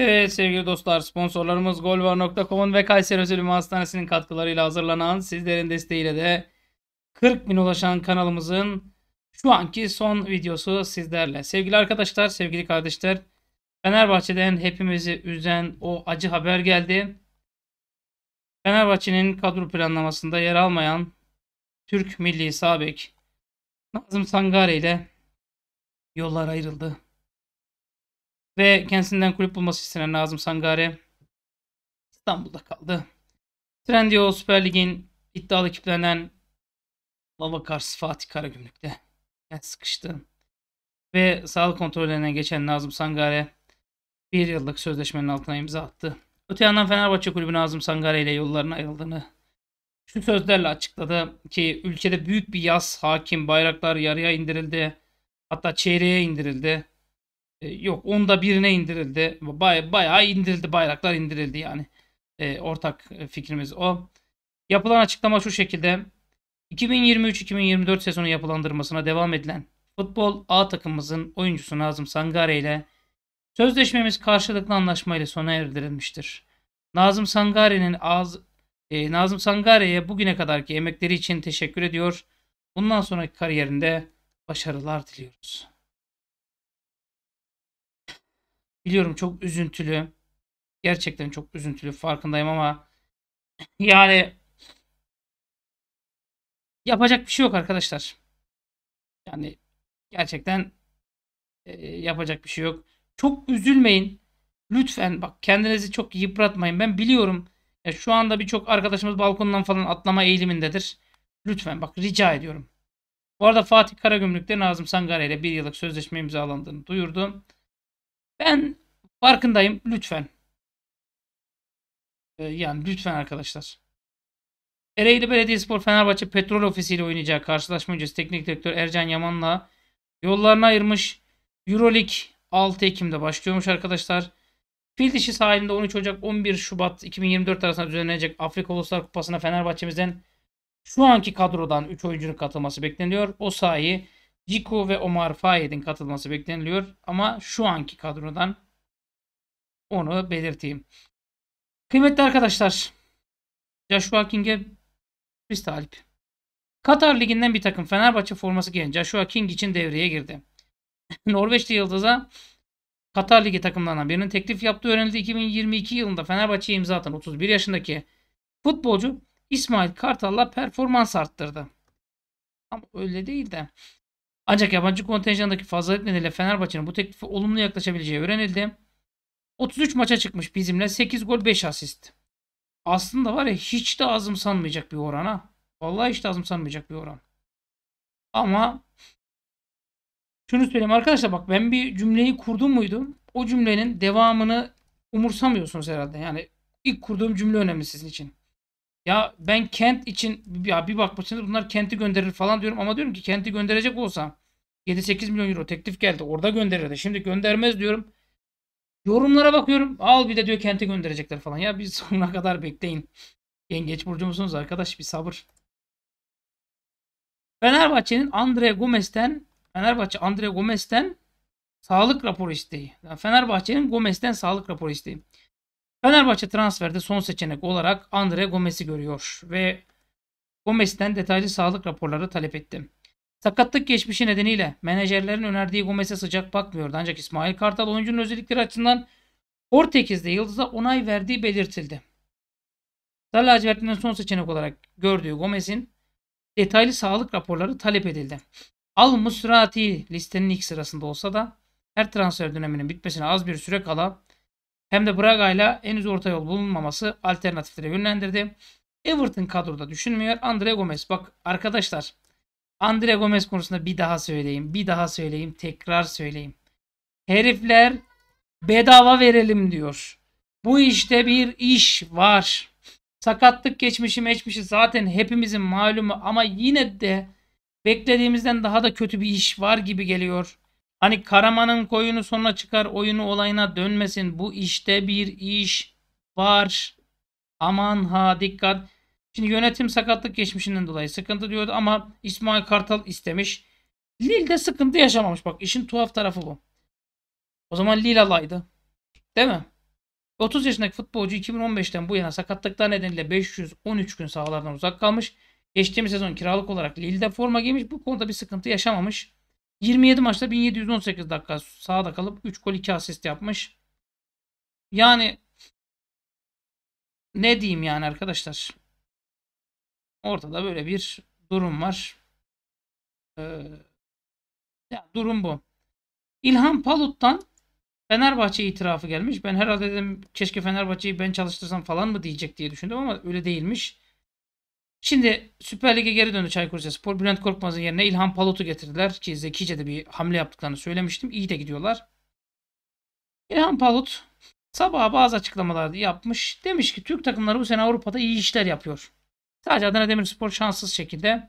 Evet sevgili dostlar sponsorlarımız golvar.com'un ve Kayseri Özel Ünvan Hastanesi'nin katkılarıyla hazırlanan sizlerin desteğiyle de 40 bin ulaşan kanalımızın şu anki son videosu sizlerle. Sevgili arkadaşlar, sevgili kardeşler Fenerbahçe'den hepimizi üzen o acı haber geldi. Fenerbahçe'nin kadro planlamasında yer almayan Türk milli sabek Nazım Sangare ile yollar ayrıldı. Ve kendisinden kulüp bulması istenen Nazım Sangare İstanbul'da kaldı. Trendyol Süper Lig'in iddialı ekiplerinden Lavakars Fatih Karagümrük'te sıkıştı. Ve sağlık kontrollerine geçen Nazım Sangare bir yıllık sözleşmenin altına imza attı. Öte yandan Fenerbahçe Kulübü Nazım Sangare ile yollarına ayrıldığını şu sözlerle açıkladı ki ülkede büyük bir yaz hakim bayraklar yarıya indirildi hatta çeyreğe indirildi. E, yok onda birine indirildi. Baya, bayağı indirildi bayraklar indirildi yani. E, ortak e, fikrimiz o. Yapılan açıklama şu şekilde. 2023-2024 sezonu yapılandırmasına devam edilen futbol A takımımızın oyuncusu Nazım Sangare ile sözleşmemiz karşılıklı anlaşmayla sona erdirilmiştir. Nazım Sangare'nin az e, Nazım Sangare'ye bugüne kadarki emekleri için teşekkür ediyor. Bundan sonraki kariyerinde başarılar diliyoruz. Biliyorum çok üzüntülü. Gerçekten çok üzüntülü farkındayım ama yani yapacak bir şey yok arkadaşlar. Yani gerçekten e, yapacak bir şey yok. Çok üzülmeyin. Lütfen bak kendinizi çok yıpratmayın. Ben biliyorum ya şu anda birçok arkadaşımız balkondan falan atlama eğilimindedir. Lütfen bak rica ediyorum. Bu arada Fatih Karagümrük'te Nazım Sangare ile bir yıllık sözleşme imzalandığını duyurdu. Ben farkındayım lütfen. Ee, yani lütfen arkadaşlar. Ereğli Belediyespor Fenerbahçe Petrol Ofisi ile oynayacağı karşılaşma öncesi teknik direktör Ercan Yaman'la yollarını ayırmış. Euroleague 6 Ekim'de başlıyormuş arkadaşlar. Fil dişi sahilinde 13 Ocak 11 Şubat 2024 arasında düzenlenecek Afrika Uluslar Kupası'na Fenerbahçe'mizden şu anki kadrodan 3 oyuncunun katılması bekleniyor. O sahi Zico ve Omar Fayed'in katılması bekleniliyor ama şu anki kadrodan onu belirteyim. Kıymetli arkadaşlar Joshua King'e biz talip. Katar Ligi'nden bir takım Fenerbahçe forması giyen Joshua King için devreye girdi. Norveçli Yıldız'a Katar Ligi takımlarından birinin teklif yaptığı öğrenildi. 2022 yılında Fenerbahçe'ye imza atan 31 yaşındaki futbolcu İsmail Kartal'la performans arttırdı. Ama öyle değil de ancak yabancı kontenjandaki fazlalık nedeniyle Fenerbahçe'nin bu teklifi olumlu yaklaşabileceği öğrenildi. 33 maça çıkmış bizimle 8 gol 5 asist. Aslında var ya hiç de azım sanmayacak bir oran ha. Vallahi hiç de azım sanmayacak bir oran. Ama şunu söyleyeyim arkadaşlar bak ben bir cümleyi kurdum muydum? O cümlenin devamını umursamıyorsunuz herhalde. Yani ilk kurduğum cümle önemli sizin için. Ya ben Kent için ya bir bakmışsınız bunlar Kent'i gönderir falan diyorum ama diyorum ki Kent'i gönderecek olsa 7-8 milyon euro teklif geldi. Orada gönderirdi. Şimdi göndermez diyorum. Yorumlara bakıyorum. Al bir de diyor kente gönderecekler falan. Ya Bir sonuna kadar bekleyin. Yengeç burcu musunuz arkadaş? Bir sabır. Fenerbahçe'nin Andre Gomez'den Fenerbahçe Andre Gomez'den sağlık raporu isteği. Fenerbahçe'nin Gomez'den sağlık raporu isteği. Fenerbahçe transferde son seçenek olarak Andre Gomez'i görüyor ve Gomez'den detaylı sağlık raporları talep etti. Sakatlık geçmişi nedeniyle menajerlerin önerdiği Gomez'e sıcak bakmıyordu. Ancak İsmail Kartal oyuncunun özellikleri açısından Portekiz'de Yıldız'a onay verdiği belirtildi. Sarı lacivertlilerin son seçenek olarak gördüğü Gomez'in detaylı sağlık raporları talep edildi. Al Musrati listenin ilk sırasında olsa da her transfer döneminin bitmesine az bir süre kala hem de Braga ile henüz orta yol bulunmaması alternatiflere yönlendirdi. Everton kadroda düşünmüyor. Andre Gomez bak arkadaşlar Andre Gomez konusunda bir daha söyleyeyim. Bir daha söyleyeyim. Tekrar söyleyeyim. Herifler bedava verelim diyor. Bu işte bir iş var. Sakatlık geçmişi meçmişi zaten hepimizin malumu ama yine de beklediğimizden daha da kötü bir iş var gibi geliyor. Hani Karaman'ın koyunu sonuna çıkar oyunu olayına dönmesin. Bu işte bir iş var. Aman ha dikkat. Şimdi yönetim sakatlık geçmişinden dolayı sıkıntı diyordu ama İsmail Kartal istemiş. Lille'de sıkıntı yaşamamış. Bak işin tuhaf tarafı bu. O zaman Lille alaydı. Değil mi? 30 yaşındaki futbolcu 2015'ten bu yana sakatlıklar nedeniyle 513 gün sahalardan uzak kalmış. Geçtiğimiz sezon kiralık olarak Lille'de forma giymiş. Bu konuda bir sıkıntı yaşamamış. 27 maçta 1718 dakika sahada kalıp 3 gol 2 asist yapmış. Yani ne diyeyim yani arkadaşlar. Ortada böyle bir durum var. Ee, ya durum bu. İlhan Palut'tan Fenerbahçe itirafı gelmiş. Ben herhalde dedim keşke Fenerbahçe'yi ben çalıştırsam falan mı diyecek diye düşündüm ama öyle değilmiş. Şimdi Süper Lig'e geri döndü Çaykur Rizespor. Bülent Korkmaz'ın yerine İlhan Palut'u getirdiler ki zekice de bir hamle yaptıklarını söylemiştim. İyi de gidiyorlar. İlhan Palut sabah bazı açıklamalar yapmış. Demiş ki Türk takımları bu sene Avrupa'da iyi işler yapıyor. Sadece Adana Demirspor şanssız şekilde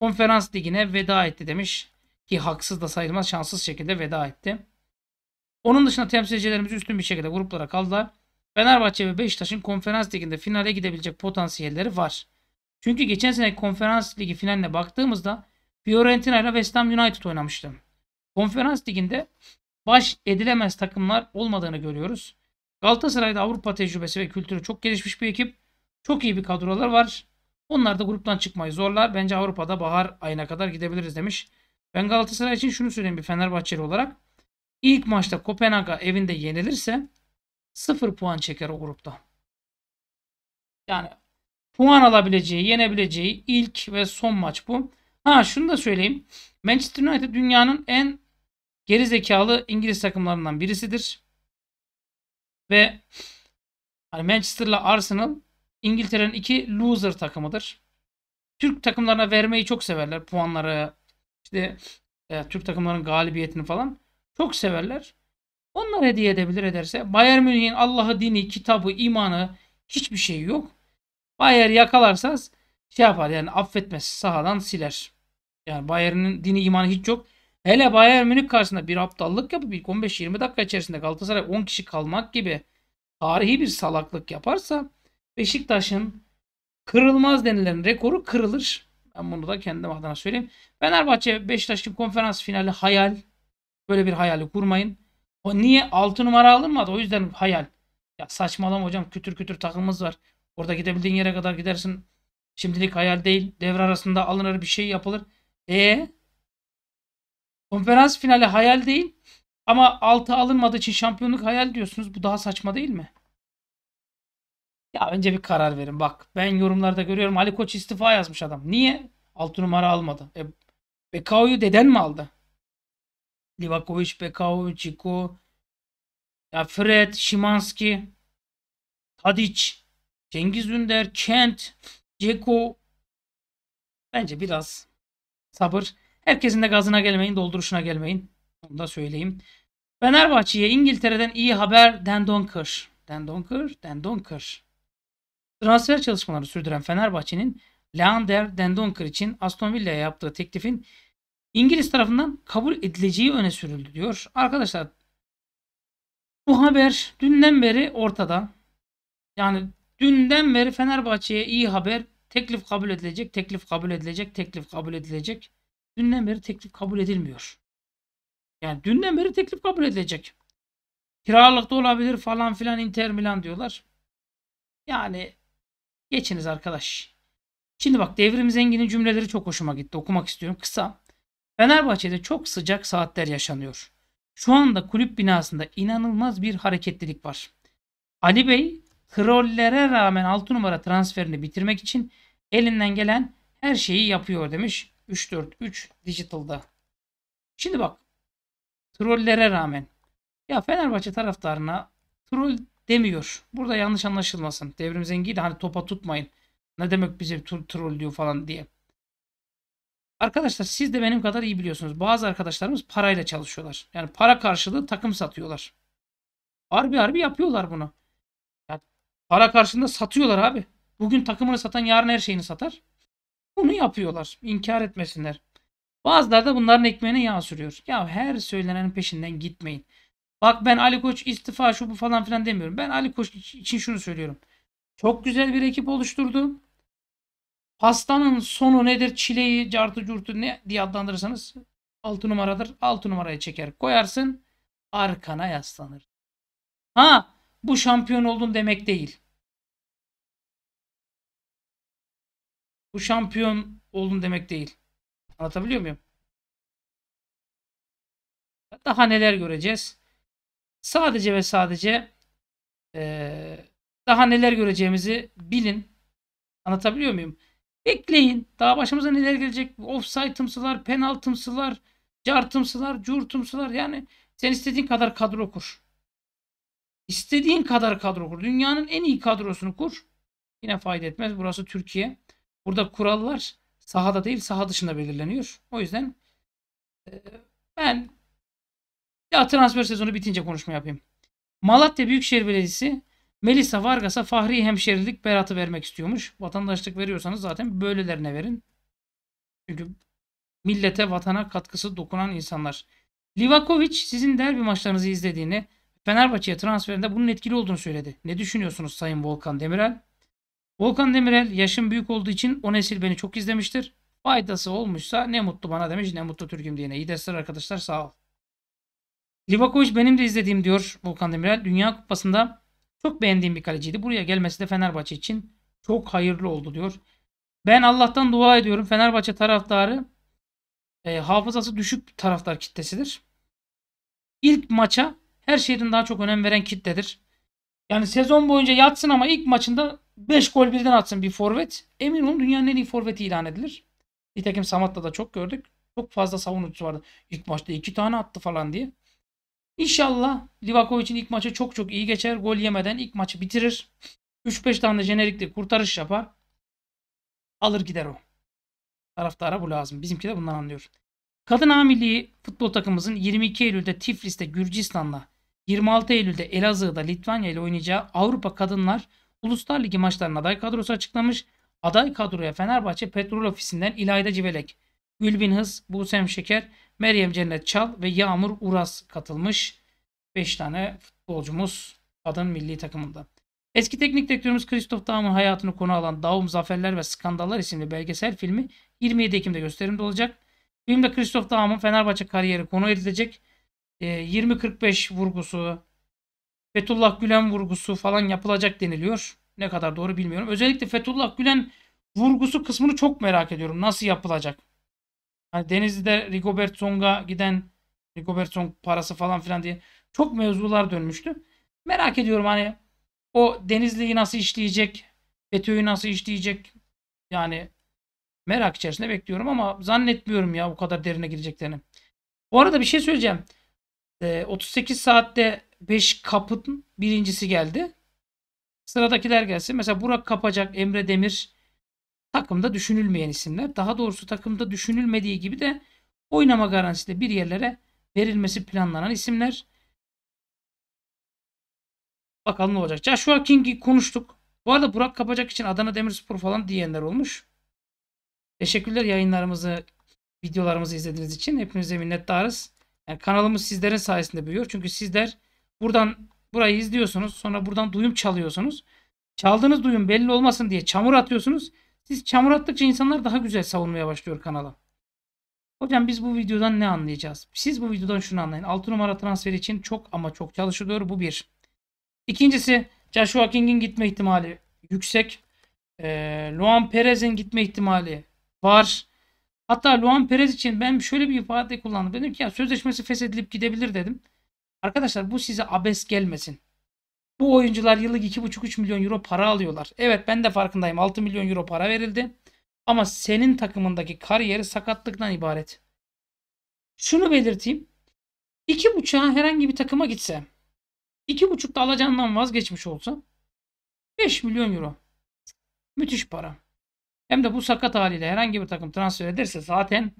konferans ligine veda etti demiş. Ki haksız da sayılmaz şanssız şekilde veda etti. Onun dışında temsilcilerimiz üstün bir şekilde gruplara kaldılar. Fenerbahçe ve Beşiktaş'ın konferans liginde finale gidebilecek potansiyelleri var. Çünkü geçen sene konferans ligi finaline baktığımızda Fiorentina ile West Ham United oynamıştı. Konferans liginde baş edilemez takımlar olmadığını görüyoruz. Galatasaray'da Avrupa tecrübesi ve kültürü çok gelişmiş bir ekip. Çok iyi bir kadrolar var. Onlar da gruptan çıkmayı zorlar. Bence Avrupa'da bahar ayına kadar gidebiliriz demiş. Ben Galatasaray için şunu söyleyeyim bir Fenerbahçeli olarak. İlk maçta Kopenhag'a evinde yenilirse 0 puan çeker o grupta. Yani puan alabileceği, yenebileceği ilk ve son maç bu. Ha şunu da söyleyeyim. Manchester United dünyanın en gerizekalı İngiliz takımlarından birisidir. Ve hani Manchester'la Arsenal İngiltere'nin iki loser takımıdır. Türk takımlarına vermeyi çok severler puanları. işte e, Türk takımların galibiyetini falan çok severler. Onlar hediye edebilir ederse. Bayern Münih'in Allah'ı, dini, kitabı, imanı hiçbir şey yok. Bayern yakalarsa şey yapar yani affetmez sahadan siler. Yani Bayern'in dini imanı hiç yok. Hele Bayern Münih karşısında bir aptallık yapıp 15-20 dakika içerisinde Galatasaray 10 kişi kalmak gibi tarihi bir salaklık yaparsa Beşiktaş'ın kırılmaz denilen rekoru kırılır. Ben bunu da kendim adına söyleyeyim. Fenerbahçe Beşiktaş'ın konferans finali hayal. Böyle bir hayali kurmayın. O niye 6 numara alınmadı? O yüzden hayal. Ya saçmalama hocam kütür kütür takımımız var. Orada gidebildiğin yere kadar gidersin. Şimdilik hayal değil. Devre arasında alınır bir şey yapılır. E konferans finali hayal değil. Ama 6 alınmadığı için şampiyonluk hayal diyorsunuz. Bu daha saçma değil mi? Ya önce bir karar verin. Bak ben yorumlarda görüyorum Ali Koç istifa yazmış adam. Niye? 6 numara almadı. E, Bekao'yu deden mi aldı? Livakovic, Bekao, Çiko, ya Fred, Şimanski, Tadic, Cengiz Ünder, Kent, Ceko. Bence biraz sabır. Herkesin de gazına gelmeyin, dolduruşuna gelmeyin. Onu da söyleyeyim. Fenerbahçe'ye İngiltere'den iyi haber Dendonker. Dendonker, Dendonker. Transfer çalışmaları sürdüren Fenerbahçe'nin Leander Dendonker için Aston Villa'ya yaptığı teklifin İngiliz tarafından kabul edileceği öne sürüldü diyor. Arkadaşlar bu haber dünden beri ortada. Yani dünden beri Fenerbahçe'ye iyi haber. Teklif kabul edilecek, teklif kabul edilecek, teklif kabul edilecek. Dünden beri teklif kabul edilmiyor. Yani dünden beri teklif kabul edilecek. Kiralıkta olabilir falan filan Inter Milan diyorlar. Yani Geçiniz arkadaş. Şimdi bak devrim zenginin cümleleri çok hoşuma gitti. Okumak istiyorum kısa. Fenerbahçe'de çok sıcak saatler yaşanıyor. Şu anda kulüp binasında inanılmaz bir hareketlilik var. Ali Bey trollere rağmen 6 numara transferini bitirmek için elinden gelen her şeyi yapıyor demiş 343 Digital'da. Şimdi bak trollere rağmen ya Fenerbahçe taraftarına troll demiyor. Burada yanlış anlaşılmasın. Devrim Zengi'yi de hani topa tutmayın. Ne demek bize troll diyor falan diye. Arkadaşlar siz de benim kadar iyi biliyorsunuz. Bazı arkadaşlarımız parayla çalışıyorlar. Yani para karşılığı takım satıyorlar. Harbi harbi yapıyorlar bunu. Yani para karşılığında satıyorlar abi. Bugün takımını satan yarın her şeyini satar. Bunu yapıyorlar. İnkar etmesinler. Bazıları da bunların ekmeğine yağ sürüyor. Ya her söylenenin peşinden gitmeyin. Bak ben Ali Koç istifa şu bu falan filan demiyorum. Ben Ali Koç için şunu söylüyorum. Çok güzel bir ekip oluşturdu. Pastanın sonu nedir? Çileyi, cartı curtu ne diye adlandırırsanız 6 numaradır. 6 numaraya çeker koyarsın. Arkana yaslanır. Ha bu şampiyon oldun demek değil. Bu şampiyon oldun demek değil. Anlatabiliyor muyum? Daha neler göreceğiz? Sadece ve sadece e, daha neler göreceğimizi bilin. Anlatabiliyor muyum? Bekleyin. Daha başımıza neler gelecek? Offside tımsılar, penaltımsılar, cartımsılar, curtumsılar. Yani sen istediğin kadar kadro kur. İstediğin kadar kadro kur. Dünyanın en iyi kadrosunu kur. Yine fayda etmez. Burası Türkiye. Burada kurallar sahada değil saha dışında belirleniyor. O yüzden e, ben ya transfer sezonu bitince konuşma yapayım. Malatya Büyükşehir Belediyesi Melisa Vargas'a fahri hemşerilik beratı vermek istiyormuş. Vatandaşlık veriyorsanız zaten böylelerine verin. Çünkü millete, vatana katkısı dokunan insanlar. Livakovic sizin derbi maçlarınızı izlediğini, Fenerbahçe'ye transferinde bunun etkili olduğunu söyledi. Ne düşünüyorsunuz Sayın Volkan Demirel? Volkan Demirel yaşım büyük olduğu için o nesil beni çok izlemiştir. Faydası olmuşsa ne mutlu bana demiş ne mutlu Türk'üm diyene. İyi dersler arkadaşlar sağ ol. Livakovic benim de izlediğim diyor Volkan Demirel. Dünya Kupası'nda çok beğendiğim bir kaleciydi. Buraya gelmesi de Fenerbahçe için çok hayırlı oldu diyor. Ben Allah'tan dua ediyorum. Fenerbahçe taraftarı e, hafızası düşük taraftar kitlesidir. İlk maça her şeyden daha çok önem veren kitledir. Yani sezon boyunca yatsın ama ilk maçında 5 gol birden atsın bir forvet. Emin olun dünyanın en iyi forveti ilan edilir. Nitekim Samat'ta da çok gördük. Çok fazla savunucusu vardı. İlk maçta 2 tane attı falan diye. İnşallah Livakovic'in ilk maçı çok çok iyi geçer. Gol yemeden ilk maçı bitirir. 3-5 tane de jenerikli kurtarış yapar. Alır gider o. Taraftara bu lazım. Bizimki de bundan anlıyor. Kadın Amilli futbol takımımızın 22 Eylül'de Tiflis'te Gürcistan'la 26 Eylül'de Elazığ'da Litvanya ile oynayacağı Avrupa Kadınlar Uluslar Ligi maçlarının aday kadrosu açıklamış. Aday kadroya Fenerbahçe Petrol Ofisi'nden İlayda Civelek, Gülbin Hız, Busem Şeker, Meryem Cennet Çal ve Yağmur Uras katılmış. 5 tane futbolcumuz kadın milli takımında. Eski teknik direktörümüz Christoph Daum'un hayatını konu alan Daum Zaferler ve Skandallar isimli belgesel filmi 27 Ekim'de gösterimde olacak. Filmde Christoph Daum'un Fenerbahçe kariyeri konu edilecek. E, ee, 20-45 vurgusu, Fethullah Gülen vurgusu falan yapılacak deniliyor. Ne kadar doğru bilmiyorum. Özellikle Fethullah Gülen vurgusu kısmını çok merak ediyorum. Nasıl yapılacak? Hani Denizli'de Rigobert Song'a giden Rigobert Song parası falan filan diye çok mevzular dönmüştü. Merak ediyorum hani o Denizli'yi nasıl işleyecek? FETÖ'yü nasıl işleyecek? Yani merak içerisinde bekliyorum ama zannetmiyorum ya bu kadar derine gireceklerini. Bu arada bir şey söyleyeceğim. E, ee, 38 saatte 5 kapın birincisi geldi. Sıradakiler gelsin. Mesela Burak Kapacak, Emre Demir, takımda düşünülmeyen isimler. Daha doğrusu takımda düşünülmediği gibi de oynama garantisi bir yerlere verilmesi planlanan isimler. Bakalım ne olacak. Joshua King'i konuştuk. Bu arada Burak Kapacak için Adana Demirspor falan diyenler olmuş. Teşekkürler yayınlarımızı, videolarımızı izlediğiniz için. Hepinize minnettarız. Yani kanalımız sizlerin sayesinde büyüyor. Çünkü sizler buradan burayı izliyorsunuz. Sonra buradan duyum çalıyorsunuz. Çaldığınız duyum belli olmasın diye çamur atıyorsunuz. Siz çamur attıkça insanlar daha güzel savunmaya başlıyor kanala. Hocam biz bu videodan ne anlayacağız? Siz bu videodan şunu anlayın. 6 numara transfer için çok ama çok çalışılıyor. Bu bir. İkincisi Joshua King'in gitme ihtimali yüksek. E, Luan Perez'in gitme ihtimali var. Hatta Luan Perez için ben şöyle bir ifade kullandım. Dedim ki ya sözleşmesi feshedilip gidebilir dedim. Arkadaşlar bu size abes gelmesin. Bu oyuncular yıllık 2,5-3 milyon euro para alıyorlar. Evet ben de farkındayım 6 milyon euro para verildi. Ama senin takımındaki kariyeri sakatlıktan ibaret. Şunu belirteyim. 2,5'a herhangi bir takıma gitse. 2,5'da alacağından vazgeçmiş olsa 5 milyon euro. Müthiş para. Hem de bu sakat haliyle herhangi bir takım transfer ederse zaten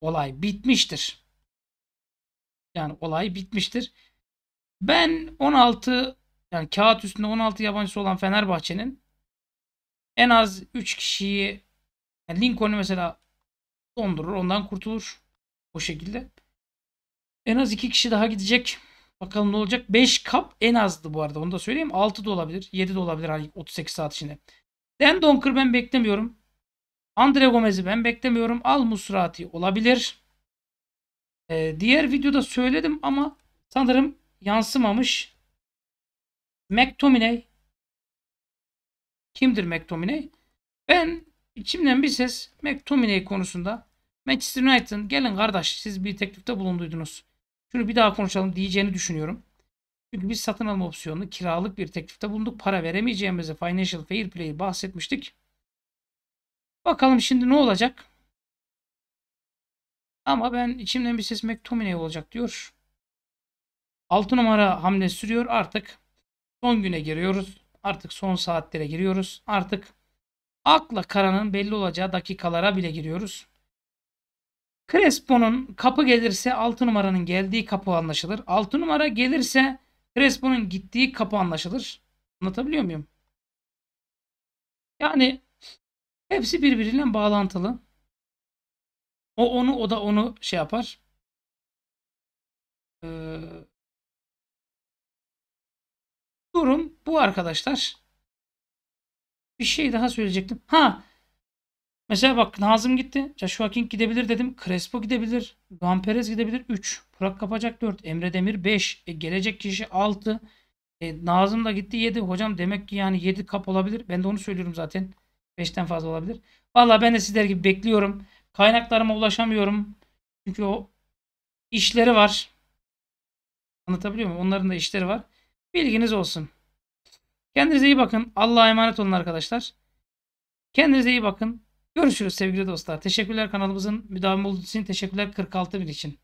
olay bitmiştir. Yani olay bitmiştir. Ben 16 yani kağıt üstünde 16 yabancısı olan Fenerbahçe'nin en az 3 kişiyi yani Lincoln'u mesela dondurur ondan kurtulur o şekilde. En az 2 kişi daha gidecek. Bakalım ne olacak. 5 kap en azdı bu arada onu da söyleyeyim. 6 da olabilir 7 de olabilir hani 38 saat içinde. Dan Donker ben beklemiyorum. Andre Gomez'i ben beklemiyorum. Al Musrati olabilir. Ee, diğer videoda söyledim ama sanırım yansımamış. McTominay kimdir McTominay? Ben içimden bir ses McTominay konusunda Manchester United'ın gelin kardeş siz bir teklifte bulunduydunuz. Şunu bir daha konuşalım diyeceğini düşünüyorum. Çünkü biz satın alma opsiyonunu kiralık bir teklifte bulunduk. Para veremeyeceğimizi Financial Fair Play'i bahsetmiştik. Bakalım şimdi ne olacak? Ama ben içimden bir ses McTominay olacak diyor. 6 numara hamle sürüyor artık. Son güne giriyoruz. Artık son saatlere giriyoruz. Artık akla karanın belli olacağı dakikalara bile giriyoruz. Crespo'nun kapı gelirse 6 numaranın geldiği kapı anlaşılır. 6 numara gelirse Crespo'nun gittiği kapı anlaşılır. Anlatabiliyor muyum? Yani hepsi birbiriyle bağlantılı. O onu o da onu şey yapar. Ee, Durum bu arkadaşlar. Bir şey daha söyleyecektim. Ha Mesela bak Nazım gitti. Joshua King gidebilir dedim. Crespo gidebilir. Juan Perez gidebilir. 3. Burak Kapacak 4. Emre Demir 5. E, gelecek kişi 6. E, Nazım da gitti 7. Hocam demek ki yani 7 kap olabilir. Ben de onu söylüyorum zaten. 5'ten fazla olabilir. Valla ben de sizler gibi bekliyorum. Kaynaklarıma ulaşamıyorum. Çünkü o işleri var. Anlatabiliyor muyum? Onların da işleri var. Bilginiz olsun. Kendinize iyi bakın. Allah'a emanet olun arkadaşlar. Kendinize iyi bakın. Görüşürüz sevgili dostlar. Teşekkürler kanalımızın müdavimi olduğu için. Teşekkürler 46 bin için.